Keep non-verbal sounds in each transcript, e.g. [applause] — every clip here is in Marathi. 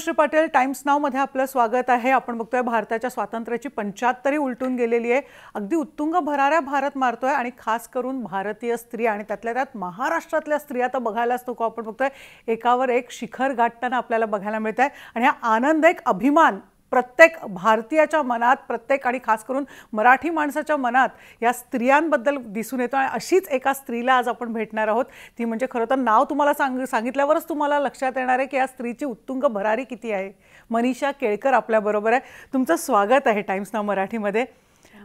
श्री पाटील टाइम्स नावमध्ये आपलं स्वागत आहे आपण बघतोय भारताच्या स्वातंत्र्याची पंच्याहत्तरी उलटून गेलेली आहे अगदी उत्तुंग भराऱ्या भारत मारतोय आणि खास करून भारतीय स्त्री आणि त्यातल्या त्यात महाराष्ट्रातल्या स्त्रिया तर बघायलाच नको आपण बघतोय एकावर एक शिखर गाठताना आपल्याला बघायला मिळत आहे आणि हा आनंद एक अभिमान प्रत्येक भारतीयाच्या मनात प्रत्येक आणि खास करून मराठी माणसाच्या मनात या स्त्रियांबद्दल दिसून येतो आणि अशीच एका स्त्रीला आज आपण भेटणार आहोत ती म्हणजे खरं तर नाव तुम्हाला सांग सांगितल्यावरच तुम्हाला लक्षात येणार आहे की या स्त्रीची उत्तुंग भरारी किती आहे मनीषा केळकर आपल्याबरोबर आहे तुमचं स्वागत आहे टाईम्स नाव मराठीमध्ये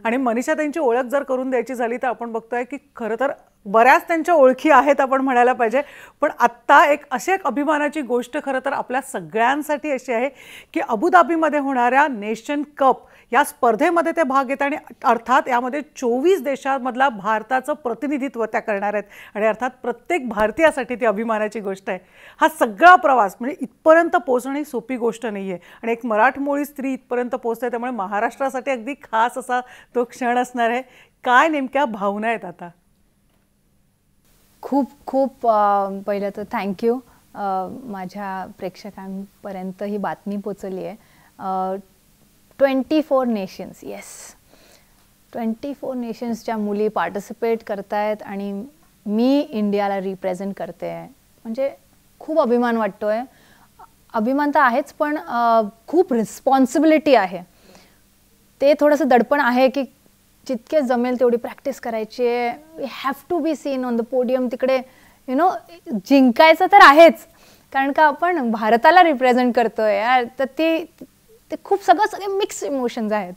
आणि मनीषा त्यांची ओळख जर करून द्यायची झाली तर आपण बघतोय की खरं तर बऱ्याच त्यांच्या ओळखी आहेत आपण म्हणायला पाहिजे पण आत्ता एक अशी एक अभिमानाची गोष्ट खरं तर आपल्या सगळ्यांसाठी अशी आहे की अबुधाबीमध्ये होणाऱ्या नेशन कप या स्पर्धेमध्ये ते भाग घेत आणि अर्थात यामध्ये चोवीस देशांमधला भारताचं प्रतिनिधित्व त्या करणार आहेत आणि अर्थात प्रत्येक भारतीयासाठी ती अभिमानाची गोष्ट आहे हा सगळा प्रवास म्हणजे इथपर्यंत पोहोचणं ही सोपी गोष्ट नाही आहे आणि एक मराठमोळी स्त्री इथपर्यंत पोहोचते त्यामुळे महाराष्ट्रासाठी अगदी खास असा तो क्षण असणार आहे काय नेमक्या भावना आहेत आता खूप खूप पहिलं तर थँक्यू माझ्या प्रेक्षकांपर्यंत ही बातमी पोचली आहे twenty four nations yes twenty four नेशन्सच्या मुली पार्टिसिपेट करत आहेत आणि मी इंडियाला रिप्रेझेंट करते आहे म्हणजे खूप अभिमान वाटतो आहे अभिमान तर आहेच पण खूप रिस्पॉन्सिबिलिटी आहे ते थोडंसं दडपण आहे की जितके जमेल तेवढी प्रॅक्टिस करायची आहे we have to be seen on the podium तिकडे यु नो जिंकायचं तर आहेच कारण का आपण भारताला रिप्रेझेंट करतो आहे तर ती ते खूप सगळं सगळे मिक्स इमोशन्स आहेत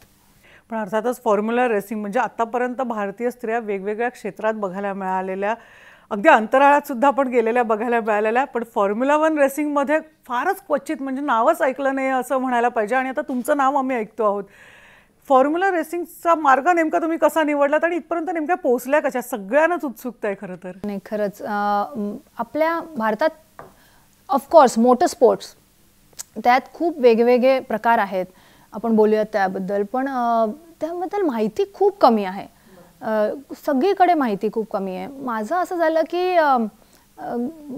पण अर्थातच फॉर्म्युला रेसिंग म्हणजे आतापर्यंत भारतीय स्त्रिया वेगवेगळ्या क्षेत्रात बघायला मिळालेल्या अगदी अंतराळात सुद्धा आपण गेलेल्या बघायला मिळालेल्या पण फॉर्म्युला वन रेसिंगमध्ये फारच क्वचित म्हणजे नावच ऐकलं नाही असं म्हणायला पाहिजे आणि आता तुमचं नाव आम्ही ऐकतो आहोत फॉर्म्युला रेसिंगचा मार्ग नेमका तुम्ही कसा निवडलात आणि इथपर्यंत नेमक्या पोहोचल्या कशा सगळ्यांनाच उत्सुकता आहे खरं तर नाही खरंच आपल्या भारतात ऑफकोर्स मोटर स्पोर्ट्स त्यात खूप वेगवेगळे प्रकार आहेत आपण बोलूयात त्याबद्दल पण त्याबद्दल माहिती खूप कमी आहे सगळीकडे माहिती खूप कमी आहे माझं असं झालं की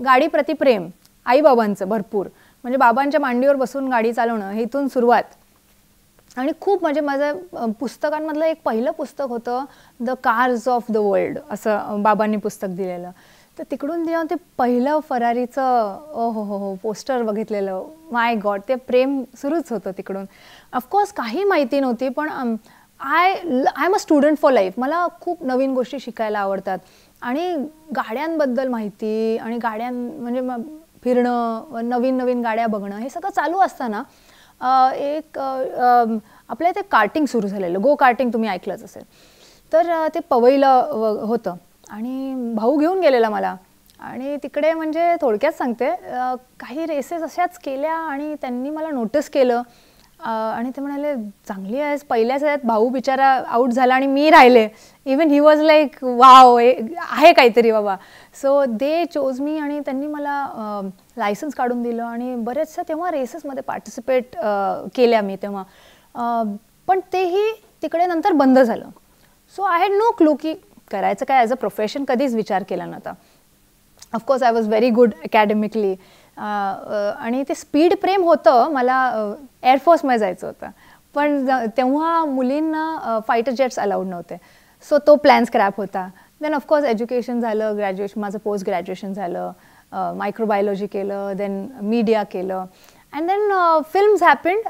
गाडी प्रतिप्रेम आईबाबांचं भरपूर म्हणजे बाबांच्या मांडीवर बसून गाडी चालवणं हे इथून सुरुवात आणि खूप म्हणजे माझं पुस्तकांमधलं एक पहिलं पुस्तक होतं the cars of the world असं बाबांनी पुस्तक दिलेलं तर तिकडून जेव्हा ते पहिलं फरारीचं ओ हो हो हो पोस्टर बघितलेलं माय गॉड ते प्रेम सुरूच होतं तिकडून ऑफकोर्स काही माहिती नव्हती पण I I am a student for life मला खूप नवीन गोष्टी शिकायला आवडतात आणि गाड्यांबद्दल माहिती आणि गाड्यां म्हणजे फिरणं नवीन नवीन गाड्या बघणं हे सगळं चालू असताना एक आपल्या इथे कार्टिंग सुरू झालेलं गो कार्टिंग तुम्ही ऐकलंच असेल तर ते पवईला होतं आणि भाऊ घेऊन गेलेला मला आणि तिकडे म्हणजे थोडक्यात सांगते काही रेसेस अशाच केल्या आणि त्यांनी मला नोटीस केलं आणि ते म्हणाले चांगली आहेस पहिल्याच यात भाऊ बिचारा आऊट झाला आणि मी राहिले even he was like wow आहे काहीतरी बाबा सो दे चोज मी आणि त्यांनी मला लायसन्स काढून दिलं आणि बरेचशा तेव्हा रेसेसमध्ये पार्टिसिपेट केल्या मी तेव्हा पण तेही तिकडे नंतर बंद झालं so I had no clue की करायचं काय ॲज अ प्रोफेशन कधीच विचार केला नव्हता of course I was very good academically आणि ते स्पीड प्रेम होतं मला एअरफोर्समध्ये जायचं होतं पण तेव्हा मुलींना फायटर जेट्स अलाउड नव्हते सो तो प्लॅन स्क्रॅप होता देन ऑफकोर्स एज्युकेशन झालं ग्रॅज्युएशन माझं पोस्ट ग्रॅज्युएशन झालं मायक्रोबायोलॉजी केलं देन मीडिया केलं अँड देन फिल्म्स हॅपन्ड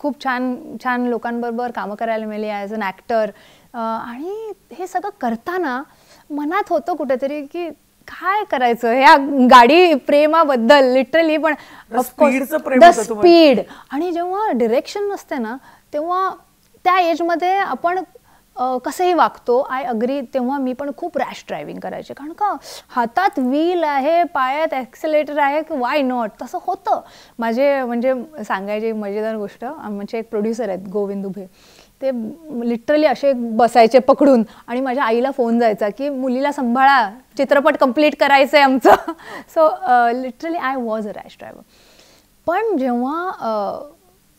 खूप छान छान लोकांबरोबर कामं करायला मिळली ॲज अन ॲक्टर आणि हे सगळं करताना मनात होतं कुठेतरी की काय करायचं ह्या गाडी प्रेमाबद्दल लिटरली पण स्पीड आणि जेव्हा डिरेक्शन नसते ना तेव्हा त्या एजमध्ये आपण कसंही वागतो आय अग्री तेव्हा मी पण खूप रॅश ड्रायव्हिंग करायचे कारण का हातात व्हील आहे पायात ॲक्सिलेटर आहे की वाय नॉट तसं होतं माझे म्हणजे सांगायची मजेदार गोष्ट आमचे एक प्रोड्युसर आहेत गोविंद उभे ते लिटरली असे बसायचे पकडून आणि माझ्या आईला फोन जायचा की मुलीला सांभाळा चित्रपट कम्प्लीट करायचं आहे आमचं so literally I was a rash driver पण जेव्हा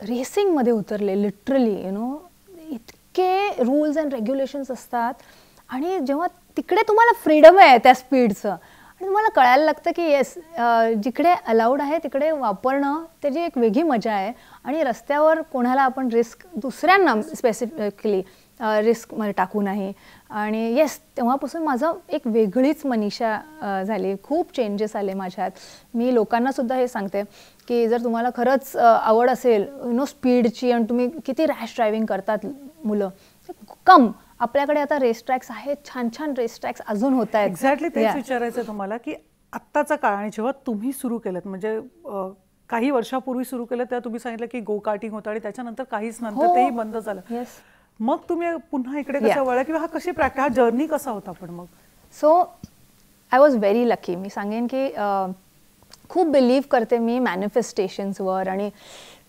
रेसिंगमध्ये उतरले literally you know rules and regulations असतात आणि जेव्हा तिकडे तुम्हाला फ्रीडम आहे त्या स्पीडचं आणि तुम्हाला कळायला लागतं की येस जिकडे अलाउड आहे तिकडे वापरणं त्याची एक वेगळी मजा आहे आणि रस्त्यावर कोणाला आपण रिस्क दुसऱ्यांना स्पेसिफिकली रिस्क टाकू नाही आणि येस तेव्हापासून माझं एक वेगळीच मनीषा झाली खूप चेंजेस आले माझ्यात मी लोकांनासुद्धा हे सांगते की जर तुम्हाला खरंच आवड असेल नो स्पीडची आणि तुम्ही किती रॅश ड्रायव्हिंग करतात मुलं कम आपल्याकडे आता रेस ट्रॅक्स आहेत छान छान रेस ट्रॅक्स अजून होत आहेत एक्झॅक्टली तेच विचारायचं तुम्हाला की आत्ताचा काळ आणि जेव्हा तुम्ही सुरू केलं म्हणजे काही वर्षापूर्वी सुरू केलं तेव्हा तुम्ही सांगितलं की गो कार्टिंग होतं आणि त्याच्यानंतर काहीच नंतर हो. तेही बंद झालं मग तुम्ही पुन्हा इकडे कसं वळा किंवा हा कशी प्रॅक्टिस हा जर्नी कसा होता पण मग so I was very lucky मी सांगेन की खूप बिलीव्ह करते मी मॅनिफेस्टेशन्सवर आणि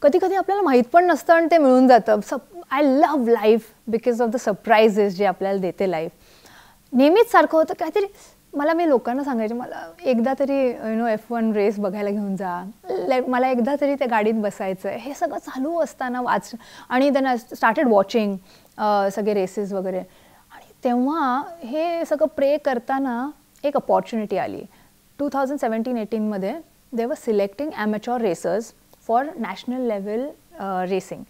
कधी कधी आपल्याला माहीत पण नसतं आणि ते मिळून जातं सप I love life because of the surprises जे आपल्याला देते लाईफ नेहमीच सारखं होतं काहीतरी मला मी लोकांना सांगायचे मला एकदा तरी you know F one race बघायला घेऊन जा मला एकदा तरी त्या गाडीत बसायचं आहे हे सगळं चालू असताना वाच आणि त्यांना स्टार्टेड वॉचिंग सगळे रेसेस वगैरे आणि तेव्हा हे सगळं प्रे करताना एक अपॉर्च्युनिटी आली टू थाउजंड सेवन्टीन एटीनमध्ये they were selecting amateur racers for national level racing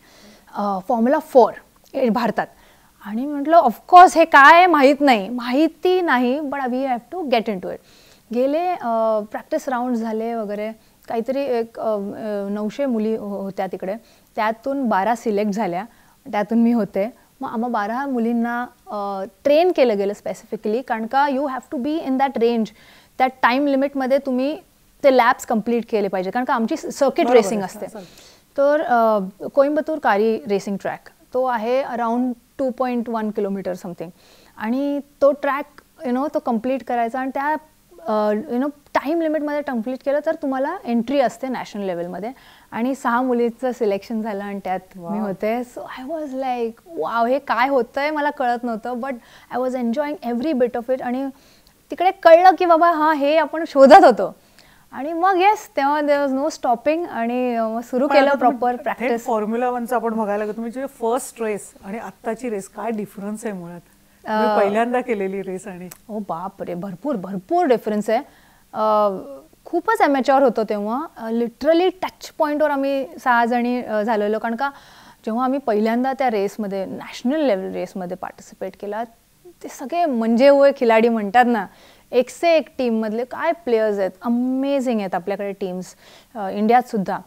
formula four भारतात आणि म्हटलं ऑफकोर्स हे काय माहीत नाही माहिती नाही but we have to get into it गेले प्रॅक्टिस uh, राऊंड झाले वगैरे काहीतरी एक uh, uh, नऊशे मुली हो, होत्या तिकडे त्यातून बारा सिलेक्ट झाल्या त्यातून मी होते मग आम्हा बारा मुलींना ट्रेन केलं गेलं स्पेसिफिकली कारण का you have to be in that range त्या टाईम लिमिटमध्ये तुम्ही ते लॅब्स कंप्लीट केले पाहिजे कारण का आमची सर्किट रेसिंग असते तर कोइंबतूर कारी रेसिंग ट्रॅक तो आहे around two point one kilometre something आणि तो ट्रॅक यु नो तो कम्प्लीट करायचा आणि त्या यु नो टाईम लिमिटमध्ये कम्प्लीट केलं तर तुम्हाला एंट्री असते नॅशनल लेवलमध्ये आणि सहा मुलीचं सिलेक्शन झालं आणि त्यात मी होते so I was like wow हे काय होतं आहे मला कळत नव्हतं but I was enjoying every bit of it आणि तिकडे कळलं की बाबा हां हे आपण शोधत होतो आणि मग येस तेव्हा देर वॉज नो स्टॉपिंग आणि सुरू केलं प्रॉपर प्रॅक्टिस फॉर्म्युला वनचं आपण बघायला लागतो म्हणजे फर्स्ट रेस आणि आत्ताची रेस काय डिफरन्स आहे मुळात पहिल्यांदा केलेली रेस आणि ओ बाप रे भरपूर भरपूर डिफरन्स आहे खूपच एमॅच्युअर होतो तेव्हा लिटरली टच पॉईंटवर आम्ही सहा जणी झालेलो कारण का जेव्हा आम्ही पहिल्यांदा त्या रेसमध्ये नॅशनल लेवल रेसमध्ये पार्टिसिपेट केला ते सगळे म्हणजे होय खिलाडी म्हणतात ना एकसे एक टीममधले काय प्लेयर्स आहेत अमेझिंग आहेत आपल्याकडे टीम्स इंडियातसुद्धा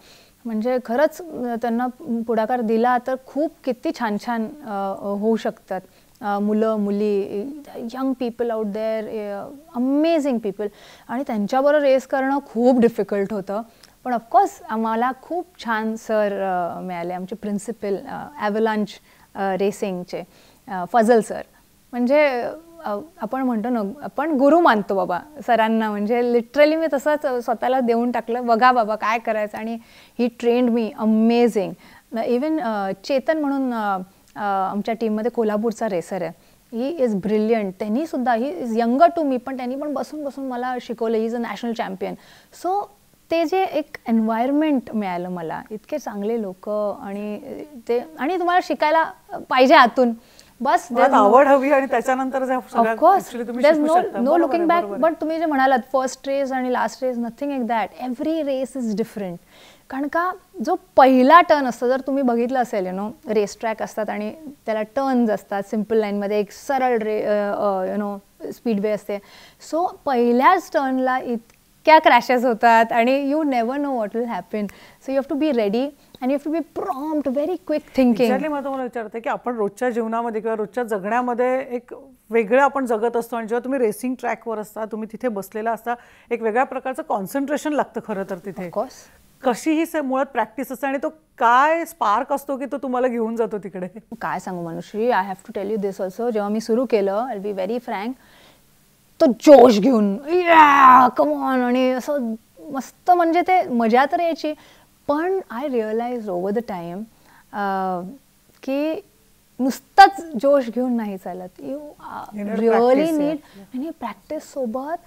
म्हणजे खरंच त्यांना पुढाकार दिला तर खूप किती छान छान होऊ शकतात मुलं मुली young people out there amazing people आणि त्यांच्याबरोबर रेस करणं खूप डिफिकल्ट होतं पण ऑफकोर्स आम्हाला खूप छान सर मिळाले आमचे प्रिन्सिपल ॲव्हलांच रेसिंगचे फजल सर म्हणजे आपण म्हणतो ना आपण गुरु मानतो बाबा सरांना म्हणजे लिटरली मी तसंच स्वतःला देऊन टाकलं बघा बाबा काय करायचं आणि he trained me amazing even Chetan म्हणून आमच्या टीममध्ये कोल्हापूरचा रेसर आहे ही इज ब्रिलियंट त्यांनीसुद्धा he is younger to me पण त्यांनी पण बसून बसून मला शिकवलं he is a national champion so ते जे एक एन्व्हायरमेंट मिळालं मला इतके चांगले लोक आणि ते आणि तुम्हाला शिकायला पाहिजे आतून बस आवड हवी आणि त्याच्यानंतर नो लुकिंग बॅक बट तुम्ही जे म्हणालात फर्स्ट रेस आणि लास्ट रेस नथिंग एक that every race is different कारण का जो पहिला टर्न असतो जर तुम्ही बघितलं असेल यु नो रेस ट्रॅक असतात आणि त्याला टर्न्स असतात सिम्पल लाईनमध्ये एक सरळ रे यु नो स्पीडवे असते सो पहिल्याच टर्नला इतक्या क्रॅशेस होतात आणि you never know what will happen so you have to be ready आणि you to be prompt very quick thinking मला तुम्हाला विचारते की आपण रोजच्या जीवनामध्ये किंवा रोजच्या जगण्यामध्ये एक वेगळं आपण जगत असतो आणि जेव्हा तुम्ही रेसिंग ट्रॅकवर असता तुम्ही तिथे बसलेला असता एक वेगळ्या प्रकारचं कॉन्सन्ट्रेशन लागतं खरं तर तिथे कशी ही मुळात प्रॅक्टिस असते आणि तो काय स्पार्क असतो की तो तुम्हाला घेऊन जातो तिकडे काय सांगू Manushree I have to tell you this also जेव्हा मी सुरू केलं आय बी व्हेरी फ्रँक तो जोश घेऊन कमॉन आणि असं मस्त म्हणजे ते मजा तर यायची पण I realise over the time की नुसताच जोश घेऊन नाही चालत यू रिअली नीड आणि प्रॅक्टिस सोबत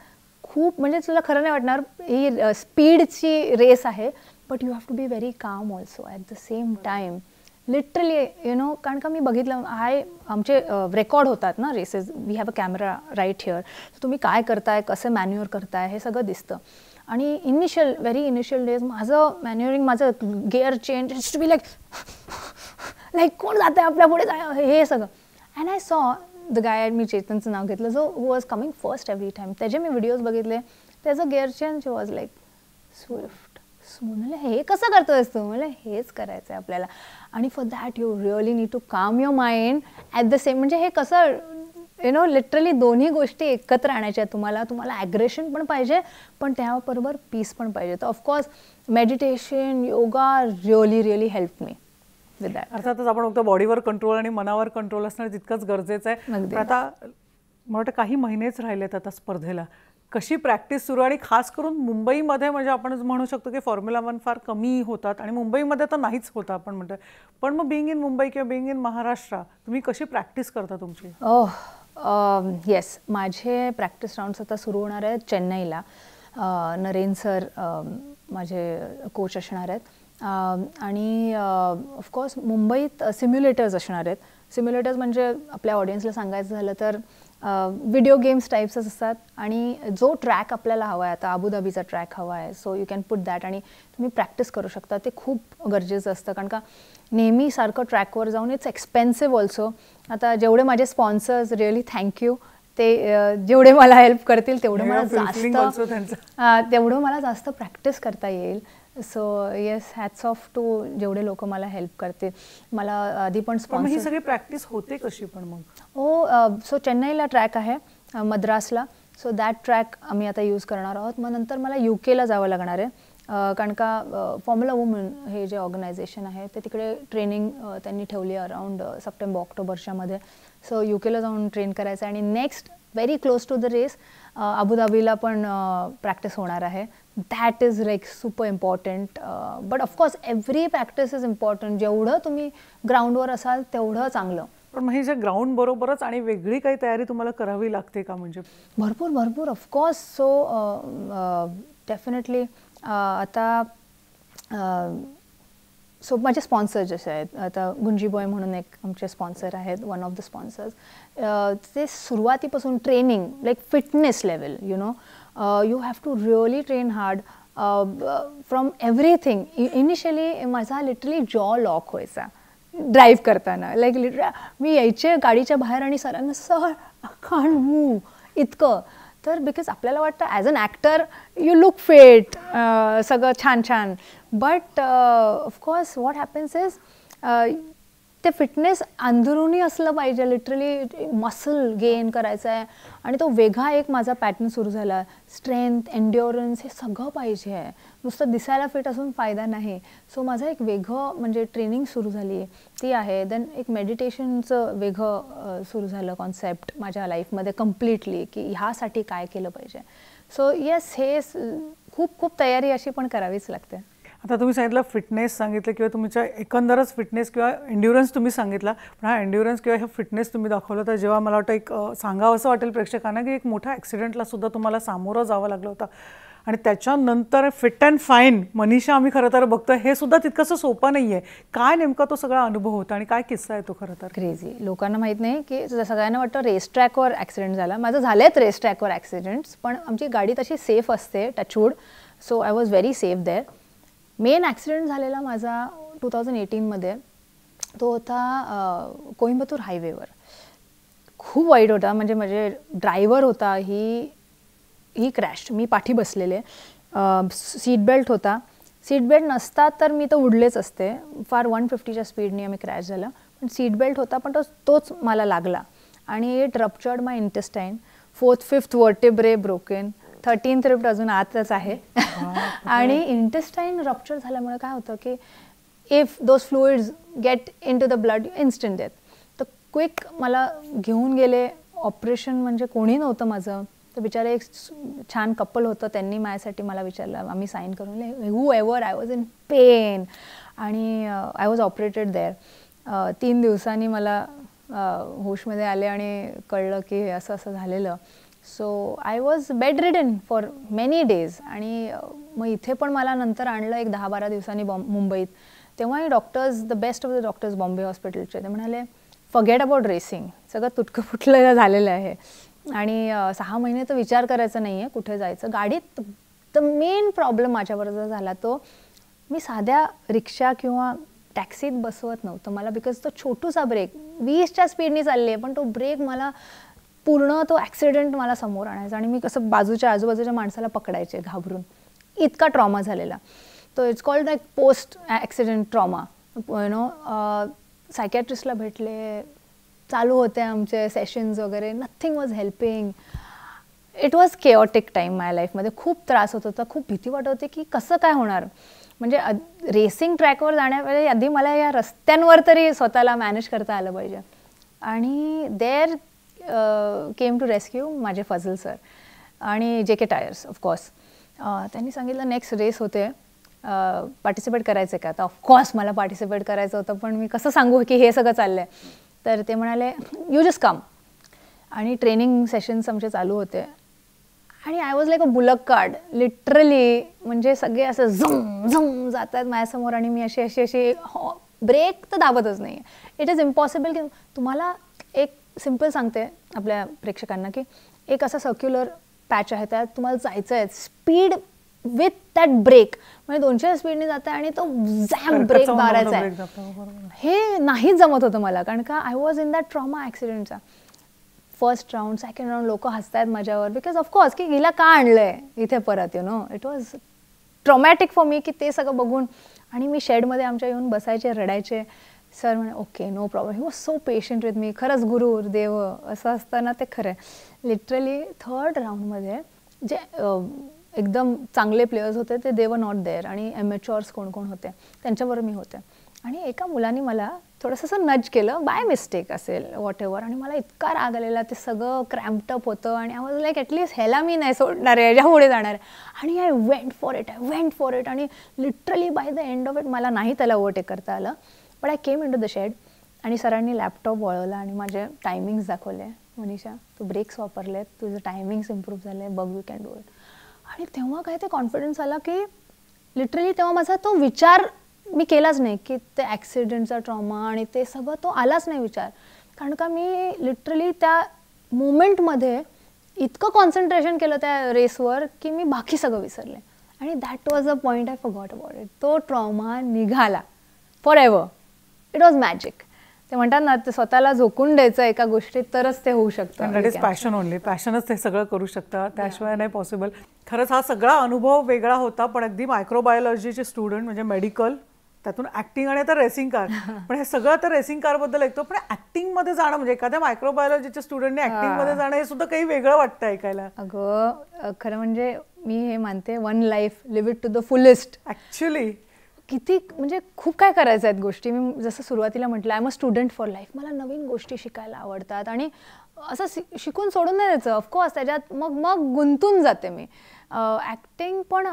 खूप म्हणजे तुला खरं नाही वाटणार ही स्पीडची uh, रेस आहे but you have to be very calm also at the same time literally you know कारण का मी बघितलं आय आमचे रेकॉर्ड uh, होतात ना races we have a camera right here तुम्ही काय करताय कसं मॅन्युअर करताय हे सगळं दिसतं आणि इनिशियल व्हेरी इनिशियल डेज माझं मॅन्युअरिंग माझं gear change it's to be like like कोण जात आहे आपल्या पुढे जाय हे सगळं and I saw the guy मी चेतनचं नाव घेतलं जो was coming first every time त्याचे मी व्हिडिओज बघितले त्याचं gear change was like swift म्हणलं हे कसं करतो आहेस तू म्हणलं हेच करायचं आहे आपल्याला आणि for that you really need to calm your mind at the same म्हणजे हे कसं यु नो लिटरली दोन्ही गोष्टी एकत्र आणायच्या तुम्हाला तुम्हाला ॲग्रेशन पण पाहिजे पण त्याबरोबर पीस पण पाहिजे तर of course meditation yoga really really help me अर्थातच आपण फक्त बॉडीवर कंट्रोल आणि मनावर कंट्रोल असणं तितकंच गरजेचं आहे आता मला वाटतं काही महिनेच राहिलेत आता स्पर्धेला कशी प्रॅक्टिस सुरू आणि खास करून मुंबईमध्ये म्हणजे आपण म्हणू शकतो की फॉर्म्युला वन फार कमी होतात आणि मुंबईमध्ये तर नाहीच होता आपण म्हणतोय पण मग बिंग इन मुंबई किंवा बिंग इन महाराष्ट्र तुम्ही कशी प्रॅक्टिस करता तुमची येस um, माझे प्रॅक्टिस राऊंड्स आता सुरू होणार आहेत चेन्नईला uh, नरेन सर um, माझे कोच असणार आहेत um, आणि ऑफकोर्स uh, मुंबईत सिम्युलेटर्स uh, असणार आहेत सिम्युलेटर्स म्हणजे आपल्या ऑडियन्सला सांगायचं झालं तर व्हिडिओ गेम्स टाईप्सच असतात आणि जो ट्रॅक आपल्याला हवा आहे आता अबुधाबीचा ट्रॅक हवा आहे so you can put that आणि तुम्ही प्रॅक्टिस करू शकता ते खूप गरजेचं असतं कारण का नेहमी सारखं ट्रॅकवर जाऊन इट्स एक्सपेन्सिव्ह ऑल्सो आता जेवढे माझे स्पॉन्सर्स रिअली थँक्यू ते जेवढे मला हेल्प करतील तेवढं मला जास्त तेवढं मला जास्त प्रॅक्टिस करता येईल so yes hats off to जेवढे लोक मला हेल्प करते मला आधी पण स्पॉन्सर सगळी प्रॅक्टिस होते कशी पण मग हो सो चेन्नईला ट्रॅक आहे मद्रासला सो दॅट ट्रॅक आम्ही आता यूज करणार आहोत मग नंतर मला यू केला जावं लागणार आहे कारण का फॉर्म्युला वुमन हे जे ऑर्गनायझेशन आहे ते तिकडे ट्रेनिंग त्यांनी ठेवली अराऊंड सप्टेंबर ऑक्टोबरच्यामध्ये सो युकेला जाऊन ट्रेन करायचं आणि next very close to the race अबुधाबीला पण प्रॅक्टिस होणार आहे that is like super important but of course every practice is important जेवढं तुम्ही ग्राउंडवर असाल तेवढं चांगलं पण म्हणजे जे ग्राउंड बरोबरच आणि वेगळी काही तयारी तुम्हाला करावी लागते का म्हणजे भरपूर भरपूर ऑफकोर्स सो डेफिनेटली आता सो माझे स्पॉन्सर जसे आहेत आता गुंजी बॉय म्हणून एक आमचे स्पॉन्सर आहेत वन ऑफ द स्पॉन्सर्स ते सुरुवातीपासून training like fitness level you know you have to really train hard from everything initially माझा लिटरली जॉ लॉक व्हायचा ड्राईव्ह करताना लाईक लिटरली मी यायचे गाडीच्या बाहेर आणि सरांना सर खण मू इतकं तर बिकॉज आपल्याला वाटतं as an actor you look fit सगळं छान छान but of course what happens is ते फिटनेस अंदरूनी असलं पाहिजे लिटरली मसल गेन करायचं आहे आणि तो वेगळा एक माझा पॅटर्न सुरू झाला स्ट्रेंथ एन्ड्युरन्स हे सगळं पाहिजे आहे नुसतं दिसायला फिट असून फायदा नाही सो माझा एक वेगळं म्हणजे ट्रेनिंग सुरू झाली ती आहे देन एक मेडिटेशनचं वेगळं सुरू झालं कॉन्सेप्ट माझ्या लाईफमध्ये कम्प्लिटली की ह्यासाठी काय केलं पाहिजे सो येस हे खूप खूप तयारी अशी पण करावीच लागते आता तुम्ही सांगितलं फिटनेस सांगितलं किंवा तुमच्या एकंदरच फिटनेस किंवा एन्ड्युरन्स तुम्ही सांगितला पण हा एन्ड्युरन्स किंवा हा फिटनेस तुम्ही दाखवला तर जेव्हा मला वाटतं एक सांगावं असं वाटेल प्रेक्षकांना की एक मोठ्या ॲक्सिडेंटला सुद्धा तुम्हाला सामोरं जावं लागलं होतं आणि त्याच्यानंतर फिट अँड फाईन मनीषा आम्ही खरं तर बघतो हे सुद्धा तितकंसं सोपं नाही आहे काय नेमका तो सगळा अनुभव होता आणि काय किस्सा आहे तो खरं तर क्रेझी लोकांना माहीत नाही की सगळ्यांना वाटतं रेस ट्रॅकवर ॲक्सिडेंट झाला माझं झालेत रेस ट्रॅकवर ॲक्सिडेंट्स पण आमची गाडी तशी सेफ असते touch wood so I was very safe there main accident झालेला माझा टू थाउजंड एटीनमध्ये तो होता कोइंबतूर हायवेवर खूप वाईट होता म्हणजे म्हणजे ड्रायव्हर होता ही ही क्रॅश मी पाठी बसलेले सीट बेल्ट होता सीट बेल्ट नसता तर मी तर उडलेच असते फार वन फिफ्टीच्या स्पीडने आम्ही क्रॅश झाला पण सीट बेल्ट होता पण तो तोच मला लागला आणि it ruptured my intestine fourth fifth vertebrae broken thirteen ribs अजून आतच आहे [laughs] आणि इंटेस्टाईन रप्चर झाल्यामुळे काय होतं की if those fluids get into the blood instant देत तर क्विक मला घेऊन गेले ऑपरेशन म्हणजे कोणी नव्हतं माझं तर बिचारे एक छान कपल होतं त्यांनी माझ्यासाठी मला विचारलं आम्ही साईन करून whoever I was in pain आणि आय वॉज ऑपरेटेड देअर तीन दिवसांनी मला uh, होशमध्ये आले आणि कळलं की असं असं झालेलं so I was bedridden for many days आणि मग इथे पण मला नंतर आणलं एक दहा बारा दिवसांनी बॉम्ब मुंबईत तेव्हाही doctors the best of the doctors Bombay हॉस्पिटलचे ते म्हणाले फगेट अबाउट रेसिंग सगळं तुटकं फुटलं [laughs] झालेलं आहे आणि सहा महिने तर विचार करायचा नाही आहे कुठे जायचं गाडीत द मेन प्रॉब्लेम माझ्याबरोबर झाला तो मी साध्या रिक्षा किंवा टॅक्सीत बसवत नव्हतं मला बिकॉज तो छोटूसा ब्रेक वीसच्या स्पीडने चालली आहे पण तो ब्रेक मला पूर्ण तो ॲक्सिडेंट मला समोर आणायचा आणि मी कसं बाजूच्या आजूबाजूच्या माणसाला पकडायचे घाबरून इतका ट्रॉमा झालेला तो it's called like post accident trauma you know सायकॅट्रिस्टला भेटले चालू होते आमचे सेशन्स वगैरे nothing was helping it was chaotic time my लाईफमध्ये खूप त्रास होत होता खूप भीती वाटत होती की कसं काय होणार म्हणजे रेसिंग ट्रॅकवर जाण्यावेळी आधी मला या रस्त्यांवर तरी स्वतःला मॅनेज करता आलं पाहिजे आणि देअर केम टू रेस्क्यू माझे फजल सर आणि जे के टायर्स ऑफकोर्स त्यांनी सांगितलं नेक्स्ट रेस होते पार्टिसिपेट करायचं आहे का तर ऑफकोर्स मला पार्टिसिपेट करायचं होतं पण मी कसं सांगू की हे सगळं चाललं आहे तर ते म्हणाले यू जस्ट कम आणि ट्रेनिंग सेशन्स आमचे चालू होते आणि I was like a bullock cart literally म्हणजे सगळे असं झम झम जात आहेत माझ्यासमोर आणि मी अशी अशी अशी ब्रेक हो, तर दाबतच नाही इट इज इम्पॉसिबल की तुम्हाला सिम्पल सांगते आपल्या प्रेक्षकांना की एक असा सर्क्युलर पॅच आहे त्यात तुम्हाला जायचं आहे स्पीड विथ दॅट ब्रेक म्हणजे दोनशे स्पीडने जाते आणि तो झॅम ब्रेक मारायचा आहे हो, हे नाही जमत होतं मला कारण का I was in that trauma ॲक्सिडेंटचा फर्स्ट राऊंड सेकंड राऊंड लोक हसतायत माझ्यावर बिकॉज ऑफकोर्स की हिला का आणलंय इथे परत you know it was traumatic for me की ते सगळं बघून आणि मी शेडमध्ये आमच्या येऊन बसायचे रडायचे सर म्हणे okay no problem he was so patient with me खरंच गुरु देव असं असताना ते खरं आहे लिटरली थर्ड राऊंडमध्ये जे एकदम चांगले प्लेयर्स होते ते देव नॉट देअर आणि एमॅच्युअर्स कोण कोण होते त्यांच्याबरोबर मी होते आणि एका मुलाने मला थोडंसं असं नज केलं बाय मिस्टेक असेल वॉट एव्हर आणि मला इतका राग आलेला ते सगळं क्रॅम्पटअप होतं आणि आय वॉज लाईक ॲटलीस्ट ह्याला मी नाही सोडणार आहे पुढे जाणार आहे आणि I went for it I went for it आणि literally by the end of it मला नाही त्याला ओव्हरटेक करता आलं but I came into the shed आणि सरांनी लॅपटॉप वळवला आणि माझे टायमिंग्स दाखवले मनीषा तू ब्रेक्स वापरले तुझं टायमिंग्स इम्प्रूव्ह झाले बघ यू कॅन डू इट आणि तेव्हा काय ते कॉन्फिडन्स आला की लिटरली तेव्हा माझा तो विचार मी केलाच नाही की ते ॲक्सिडेंटचा ट्रॉमा आणि ते सगळं तो आलाच नाही विचार कारण का मी लिटरली त्या मुमेंटमध्ये इतकं कॉन्सन्ट्रेशन केलं त्या रेसवर की मी बाकी सगळं विसरले आणि that was a point I forgot about it तो ट्रॉमा निघाला forever it was magic ते म्हणतात ना ते स्वतःला झोकून द्यायचं एका गोष्टीत तरच ते होऊ शकतं इज पॅशन ओनली पॅशनच ते सगळं करू शकतं त्याशिवाय नाही पॉसिबल खरंच हा सगळा अनुभव वेगळा होता पण अगदी मायक्रोबायोलॉजीचे स्टुडंट म्हणजे मेडिकल त्यातून ऍक्टिंग आणि आता रेसिंग कार [laughs] पण हे सगळं आता रेसिंग कारबद्दल ऐकतो पण ऍक्टिंग मध्ये जाणं म्हणजे एखाद्या मायक्रोबायोलॉजीच्या स्टुडंटने मध्ये जाणं हे सुद्धा काही वेगळं वाटतं ऐकायला अगं खरं म्हणजे मी हे मानते one life live it to the fullest actually किती म्हणजे खूप काय करायचं आहेत गोष्टी मी जसं सुरुवातीला म्हटलं I am a student for life मला नवीन गोष्टी शिकायला आवडतात आणि असं शिकून सोडून नाही द्यायचं ऑफकोर्स त्याच्यात मग मग गुंतून जाते मी ॲक्टिंग पण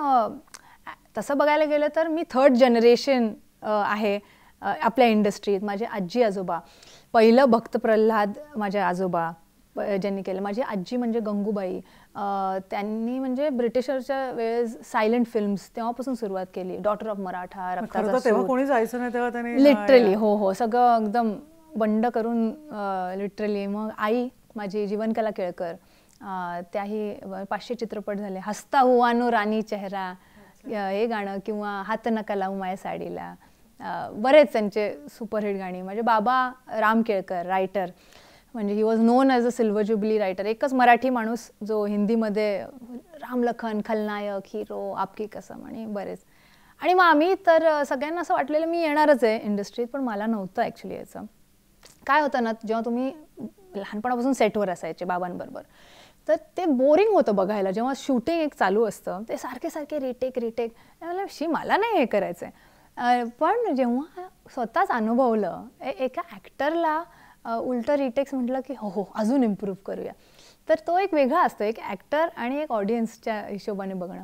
तसं बघायला गेलं तर मी थर्ड जनरेशन आहे आपल्या इंडस्ट्रीत माझे आजी आजोबा पहिलं भक्त प्रल्हाद माझ्या आजोबा ज्यांनी केलं माझी आजी म्हणजे गंगूबाई त्यांनी म्हणजे ब्रिटिशरच्या वेळेस सायलेंट फिल्म्स तेव्हापासून सुरुवात केली डॉटर ऑफ मराठा कोणी जायचं नाही तेव्हा त्यांनी लिटरली हो हो सगळं एकदम बंड करून लिटरली मग आई माझी जीवनकला केळकर त्याही पाचशे चित्रपट झाले हसता नो राणी चेहरा हे गाणं किंवा हात नका लावू माया साडीला बरेच त्यांचे सुपरहिट गाणी म्हणजे बाबा राम केळकर रायटर म्हणजे he was known as a silver jubilee writer एकच मराठी माणूस जो हिंदीमध्ये रामलखन खलनायक हिरो आपकी कसम आणि बरेच आणि मग आम्ही तर सगळ्यांना असं वाटलेलं मी येणारच आहे इंडस्ट्रीत पण मला नव्हतं ॲक्च्युली याचं काय होतं ना जेव्हा तुम्ही लहानपणापासून सेटवर असायचे बाबांबरोबर तर ते बोरिंग होतं बघायला जेव्हा शूटिंग एक चालू असतं ते सारखे सारखे रिटेक रिटेक मला शी मला नाही हे करायचं आहे पण जेव्हा स्वतःच अनुभवलं एका ॲक्टरला उलट रिटेक्स म्हटलं की हो हो अजून इम्प्रूव्ह करूया तर तो एक वेगळा असतो एक ॲक्टर आणि एक ऑडियन्सच्या हिशोबाने बघणं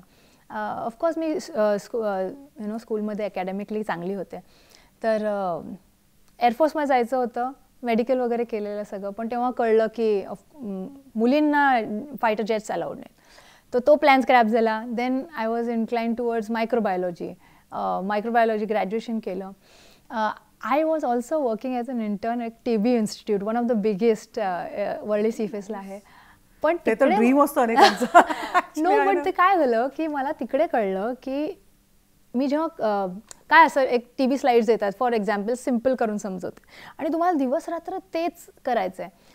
ऑफकोर्स मी स्कू यु नो स्कूलमध्ये अकॅडमिकली चांगली होते तर एअरफोर्समध्ये जायचं होतं मेडिकल वगैरे केलेलं सगळं पण तेव्हा कळलं की मुलींना फायटर जेट्स अलाउड नाही तर तो प्लॅन स्क्रॅप झाला then I was incline towards microbiology microbiology graduation केलं I was also working as an intern at TB Institute, one of the biggest world uh, सीफेसला uh, ला आहे पण ते ड्रीम असतो नो बट ते काय झालं की मला तिकडे कळलं की मी जेव्हा काय असं एक टी व्ही स्लाईड्स येतात फॉर एक्झाम्पल सिम्पल करून समजवते आणि तुम्हाला दिवस रात्र तेच करायचं आहे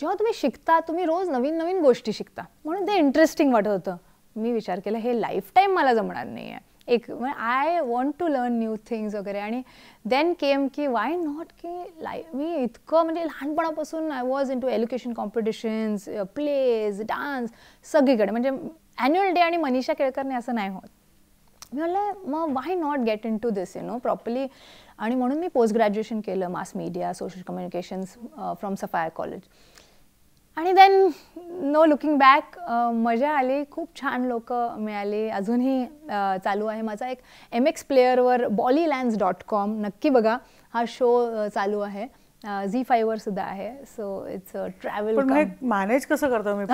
जेव्हा तुम्ही शिकता तुम्ही रोज नवीन नवीन गोष्टी शिकता म्हणून ते इंटरेस्टिंग वाटत होतं मी विचार केला हे लाईफ टाईम मला जमणार नाही आहे एक I want to learn new things वगैरे आणि देन केम की वाय नॉट की लाय मी इतकं म्हणजे लहानपणापासून I was into education competitions plays dance सगळीकडे म्हणजे ॲन्युअल डे आणि मनीषा केळकरने असं नाही होत मी म्हटलं मग why not get into this you know properly आणि म्हणून मी पोस्ट ग्रॅज्युएशन केलं mass media social communications from Sapphire college आणि देन नो लुकिंग बॅक मजा आली खूप छान लोक मिळाली अजूनही चालू आहे माझा एक एम एक्स प्लेअरवर बॉलीलँड्स डॉट कॉम नक्की बघा हा शो चालू आहे झी फाईव्हवर सुद्धा आहे सो इट्स ट्रॅव्हल पण मॅनेज कसं करतो मी [laughs]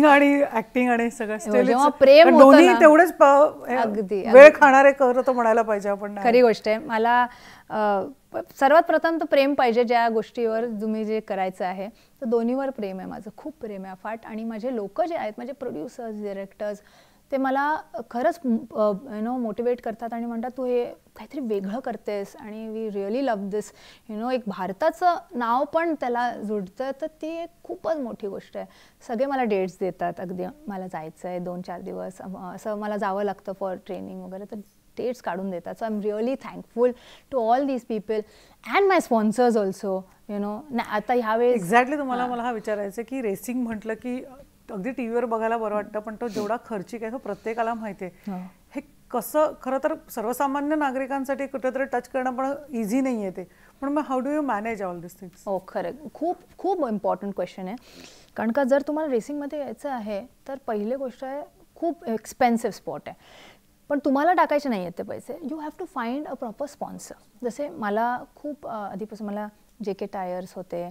हो. आणि ऍक्टिंग आणि सगळं प्रेम दोन्ही तेवढेच अगदी वेळ खाणारे करत म्हणायला पाहिजे आपण खरी गोष्ट आहे मला सर्वात प्रथम तर प्रेम पाहिजे ज्या गोष्टीवर तुम्ही जे करायचं आहे तर दोन्हीवर प्रेम आहे माझं खूप प्रेम आहे फाट आणि माझे लोक जे आहेत माझे प्रोड्युसर्स डिरेक्टर्स ते मला खरंच यु नो मोटिवेट करतात आणि म्हणतात तू हे काहीतरी वेगळं करतेस आणि we really love this you know एक भारताचं नाव पण त्याला जुडतं तर ती एक खूपच मोठी गोष्ट आहे सगळे मला डेट्स देतात अगदी मला जायचं आहे दोन चार दिवस असं मला जावं लागतं फॉर ट्रेनिंग वगैरे तर डेट्स काढून देतात so I am really thankful to all these people and my sponsors also you know नाही आता ह्यावेळेस एक्झॅक्टली तुम्हाला मला हा विचारायचं की रेसिंग म्हटलं की अगदी टी बघायला बरं वाटतं पण तो जेवढा खर्चिक आहे तो प्रत्येकाला माहिती आहे हे कसं खरं तर सर्वसामान्य नागरिकांसाठी कुठेतरी टच करणं पण इझी नाही आहे ते पण मग how do you manage all this things हो खरं खूप खूप इम्पॉर्टंट क्वेश्चन आहे कारण का जर तुम्हाला रेसिंगमध्ये यायचं आहे तर पहिली गोष्ट आहे खूप एक्सपेन्सिव्ह स्पॉट आहे पण तुम्हाला टाकायचे नाही आहेत ते पैसे you have to find a proper sponsor जसे मला खूप आधीपासून मला जे के टायर्स होते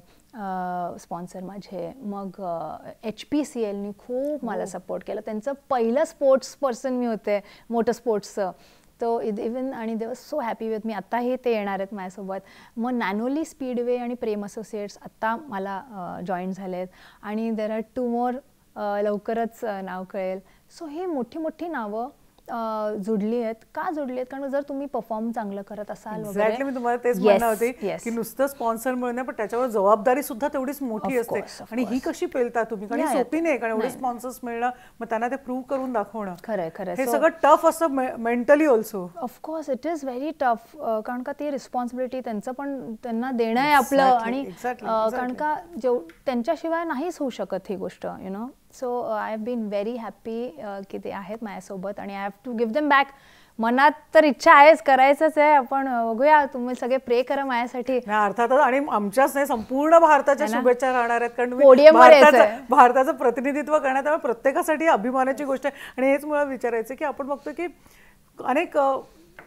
स्पॉन्सर माझे मग एच पी सी एलनी खूप हो. मला सपोर्ट केला त्यांचं पहिलं स्पोर्ट्स पर्सन मी होते मोटर स्पोर्ट्सचं तो इद इवन आणि they was so happy with me आत्ताही ते येणार आहेत माझ्यासोबत मग नॅनोली स्पीडवे आणि प्रेम असोसिएट्स आत्ता मला जॉईन झाले आहेत आणि देर आर टू मोर लवकरच नाव कळेल सो हे मोठी मोठी नावं जुडली आहेत का जुडली आहेत कारण जर तुम्ही परफॉर्म चांगलं करत असाल एक्झॅक्टली मी तुम्हाला तेच म्हणणार होते की नुसतं स्पॉन्सर मिळणं पण त्याच्यावर जबाबदारी सुद्धा तेवढीच मोठी असते आणि ही कशी पेलता तुम्ही कारण सोपी नाही कारण एवढे स्पॉन्सर्स मिळणं मग त्यांना ते प्रूव्ह करून दाखवणं खरंय खरं हे सगळं टफ असं mentally also of course it is very tough कारण का ती रिस्पॉन्सिबिलिटी त्यांचं पण त्यांना देणं आहे आपलं आणि कारण का जेव त्यांच्याशिवाय नाहीच होऊ शकत ही गोष्ट you know so I have been very happy की ते आहेत माझ्यासोबत आणि I have to give them back मनात तर इच्छा आहेच करायचंच आहे आपण बघूया तुम्ही सगळे प्रे करा माझ्यासाठी अर्थातच आणि आमच्याच नाही संपूर्ण भारताच्या शुभेच्छा राहणार आहेत कारण भारताचं प्रतिनिधित्व करण्यात प्रत्येकासाठी अभिमानाची गोष्ट आहे आणि हेच मला विचारायचं की आपण बघतो की अनेक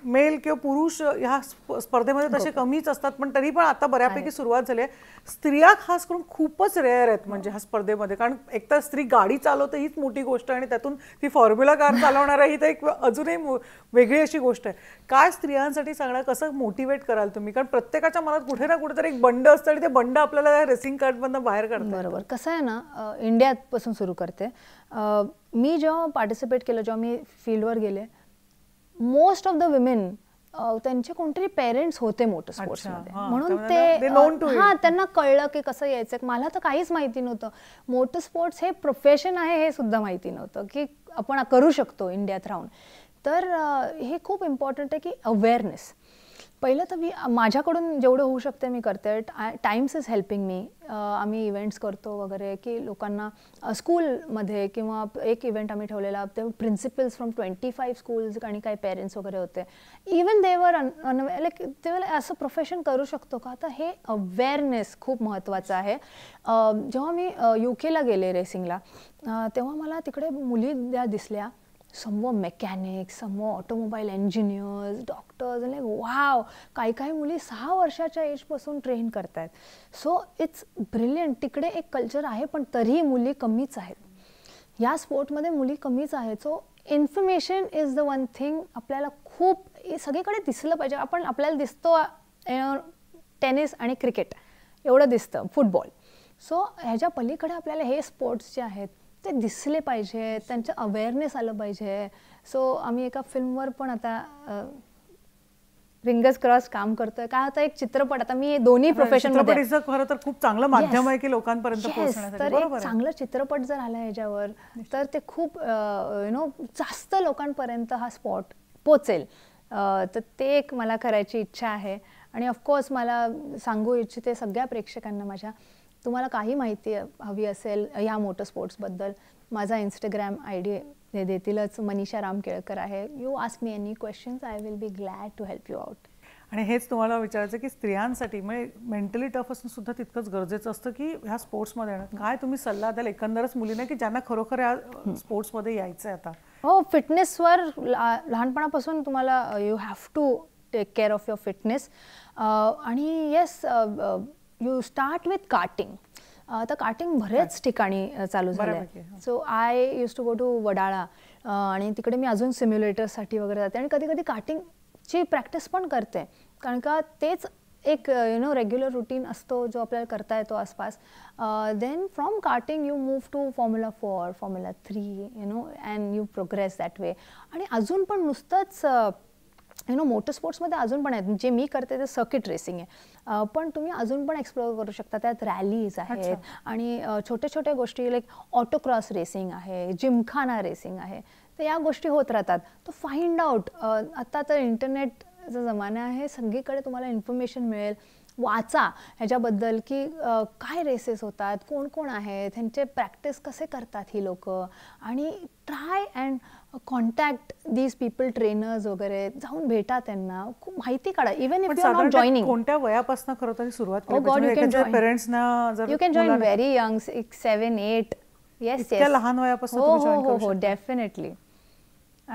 मेल किंवा पुरुष ह्या स्पर्धेमध्ये तसे कमीच असतात पण तरी पण आता बऱ्यापैकी सुरुवात झाली आहे स्त्रिया खास करून खूपच रेअर आहेत म्हणजे ह्या स्पर्धेमध्ये कारण एकतर स्त्री गाडी चालवते हीच मोठी गोष्ट आहे आणि त्यातून ती फॉर्म्युला कार चालवणार आहे ही तर एक अजूनही वेगळी अशी गोष्ट आहे काय स्त्रियांसाठी सांगणार कसं मोटिवेट कराल तुम्ही कारण प्रत्येकाच्या मनात कुठे ना कुठेतरी एक बंड असतं आणि ते बंड आपल्याला रेसिंग कार्डमधनं बाहेर काढतात बरोबर कसं आहे ना इंडियापासून सुरू करते मी जेव्हा पार्टिसिपेट केलं जेव्हा मी फील्डवर गेले मोस्ट ऑफ द विमेन त्यांचे कोणतरी पेरेंट्स होते मोटर स्पोर्ट्स मध्ये म्हणून ते हा त्यांना कळलं की कसं यायचं मला तर काहीच माहिती नव्हतं मोटर स्पोर्ट्स हे प्रोफेशन आहे हे सुद्धा माहिती नव्हतं की आपण करू शकतो इंडियात राहून तर हे खूप इम्पॉर्टंट आहे की अवेअरनेस पहिलं तर मी माझ्याकडून जेवढं होऊ शकते मी करते टाइम्स इज हेल्पिंग मी आम्ही इव्हेंट्स करतो वगैरे की लोकांना स्कूलमध्ये किंवा एक इव्हेंट आम्ही ठेवलेला ते principals from twenty five schools आणि काही पेरेंट्स वगैरे होते इवन देवर अन लाईक ते असं प्रोफेशन करू शकतो का तर हे अवेअरनेस खूप महत्त्वाचं आहे जेव्हा मी यू गेले रेसिंगला तेव्हा मला तिकडे मुली द्या दिसल्या some of mechanics mechanics, automobile engineers doctors नाही वाव काही काही मुली सहा वर्षाच्या एजपासून ट्रेन करत आहेत सो इट्स ब्रिलियंट तिकडे एक कल्चर आहे पण तरीही मुली कमीच आहेत या स्पोर्टमध्ये मुली कमीच आहेत so information is the one thing आपल्याला खूप सगळीकडे दिसलं पाहिजे आपण आपल्याला दिसतो टेनिस आणि क्रिकेट एवढं दिसतं फुटबॉल सो ह्याच्या पलीकडे आपल्याला हे स्पोर्ट्स जे आहेत ते दिसले पाहिजे त्यांचं अवेअरनेस आलं पाहिजे सो आम्ही एका फिल्मवर पण आता रिंगर्स क्रॉस काम करतोय काय आता एक चित्रपट आता मी दोन्ही प्रोफेशन खरं तर खूप चांगलं माध्यम आहे की लोकांपर्यंत तर चांगला चित्रपट जर आला ह्याच्यावर तर ते खूप यु नो जास्त लोकांपर्यंत हा स्पॉट पोचेल तर ते एक मला करायची इच्छा आहे आणि ऑफकोर्स मला सांगू इच्छिते सगळ्या प्रेक्षकांना माझ्या तुम्हाला काही माहिती हवी असेल ह्या मोटर स्पोर्ट्सबद्दल माझा इंस्टाग्राम आय डी देतीलच मनीषा राम केळकर आहे you ask me any questions I will be glad to help you out आणि हेच तुम्हाला विचारायचं की स्त्रियांसाठी म्हणजे मेंटली टफ असणं सुद्धा तितकंच गरजेचं असतं की ह्या स्पोर्ट्समध्ये येणं काय तुम्ही सल्ला द्याल एकंदरच मुलींना की ज्यांना खरोखर या स्पोर्ट्समध्ये यायचं आहे आता हो फिटनेसवर लहानपणापासून तुम्हाला you have to take care of your fitness आणि yes you start with karting आता कार्टिंग बऱ्याच ठिकाणी uh, चालू झालं so I use to go to Wadala आणि तिकडे मी अजून सिम्युलेटरसाठी वगैरे जाते आणि कधी कधी कार्टिंगची प्रॅक्टिस पण करते कारण का तेच एक यु नो रेग्युलर रुटीन असतो जो आपल्याला करता येतो आसपास then from karting you move to formula four formula three you know and you progress that way आणि अजून पण नुसतंच uh, यु नो स्पोर्ट्समध्ये अजून पण आहेत जे मी करते ते सर्किट रेसिंग आहे पण तुम्ही अजून पण एक्सप्लोअर करू शकता त्यात रॅलीज आहेत आणि छोट्या छोट्या गोष्टी लाईक ऑटोक्रॉस रेसिंग आहे जिमखाना रेसिंग आहे तर या गोष्टी होत राहतात तो फाइंड आउट आता तर इंटरनेटचा जमाना आहे सगळीकडे तुम्हाला इन्फॉर्मेशन मिळेल वाचा ह्याच्याबद्दल की काय रेसेस होतात कोण कोण आहेत ह्यांचे प्रॅक्टिस कसे करतात ही लोक आणि try and contact these people trainers वगैरे जाऊन भेटा त्यांना खूप माहिती काढा इव्हन इफ यू जॉईनिंग कोणत्या वयापासून खरं तरी सुरुवात पेरेंट्सना you can join very young six seven eight yes yes लहान वयापासून हो हो हो डेफिनेटली हो,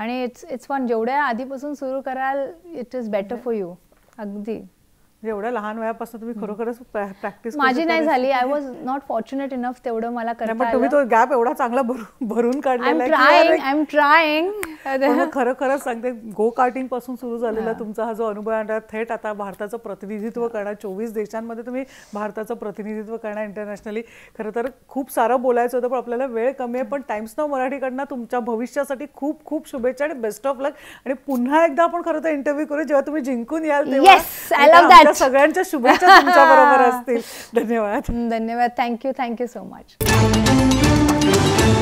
आणि इट्स इट्स वन जेवढ्या आधीपासून सुरू कराल it is better for you अगदी म्हणजे लहान वयापासून तुम्ही खरोखरच प्रॅक्टिस माझी नाही झाली I was not fortunate enough तेवढं मला करता तुम्ही तो गॅप एवढा चांगला भरून काढलेला एम हो खरोखरच सांगते गो कार्टिंग पासून सुरू झालेला तुमचा हा जो अनुभव आहे थेट आता भारताचं प्रतिनिधित्व करणार चोवीस देशांमध्ये तुम्ही भारताचं प्रतिनिधित्व करणार इंटरनॅशनली खरं तर खूप सारं बोलायचं होतं पण आपल्याला वेळ कमी आहे पण टाइम्स नाव मराठीकडनं तुमच्या भविष्यासाठी खूप खूप शुभेच्छा आणि बेस्ट ऑफ लक आणि पुन्हा एकदा आपण खरं तर इंटरव्ह्यू करू जेव्हा तुम्ही जिंकून याल तेव्हा या सगळ्यांच्या शुभेच्छा तुमच्या बरोबर असतील [laughs] धन्यवाद धन्यवाद थँक्यू थँक्यू सो मच